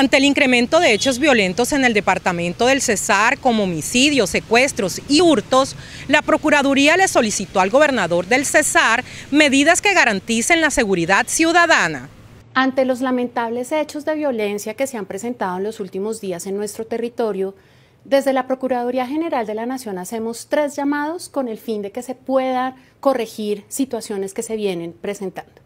Ante el incremento de hechos violentos en el departamento del Cesar, como homicidios, secuestros y hurtos, la Procuraduría le solicitó al gobernador del Cesar medidas que garanticen la seguridad ciudadana. Ante los lamentables hechos de violencia que se han presentado en los últimos días en nuestro territorio, desde la Procuraduría General de la Nación hacemos tres llamados con el fin de que se puedan corregir situaciones que se vienen presentando.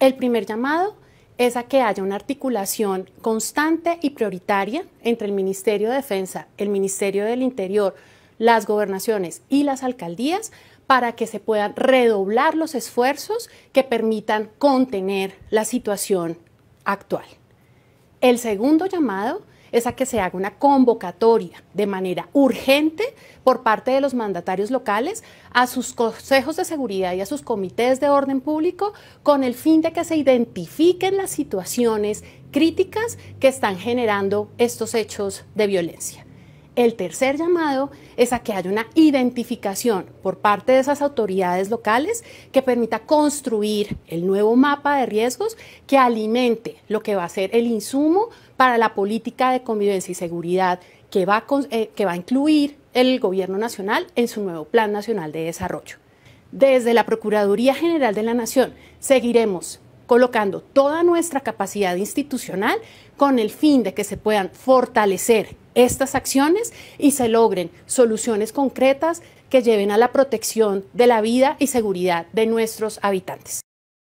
El primer llamado es a que haya una articulación constante y prioritaria entre el Ministerio de Defensa, el Ministerio del Interior, las gobernaciones y las alcaldías para que se puedan redoblar los esfuerzos que permitan contener la situación actual. El segundo llamado es a que se haga una convocatoria de manera urgente por parte de los mandatarios locales a sus consejos de seguridad y a sus comités de orden público con el fin de que se identifiquen las situaciones críticas que están generando estos hechos de violencia. El tercer llamado es a que haya una identificación por parte de esas autoridades locales que permita construir el nuevo mapa de riesgos que alimente lo que va a ser el insumo para la política de convivencia y seguridad que va a, eh, que va a incluir el Gobierno Nacional en su nuevo Plan Nacional de Desarrollo. Desde la Procuraduría General de la Nación seguiremos colocando toda nuestra capacidad institucional con el fin de que se puedan fortalecer estas acciones y se logren soluciones concretas que lleven a la protección de la vida y seguridad de nuestros habitantes.